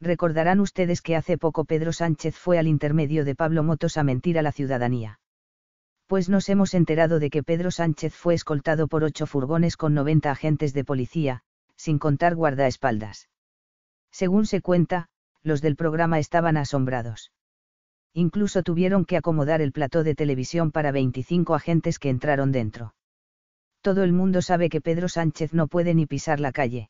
Recordarán ustedes que hace poco Pedro Sánchez fue al intermedio de Pablo Motos a mentir a la ciudadanía. Pues nos hemos enterado de que Pedro Sánchez fue escoltado por ocho furgones con 90 agentes de policía, sin contar guardaespaldas. Según se cuenta, los del programa estaban asombrados. Incluso tuvieron que acomodar el plató de televisión para 25 agentes que entraron dentro. Todo el mundo sabe que Pedro Sánchez no puede ni pisar la calle.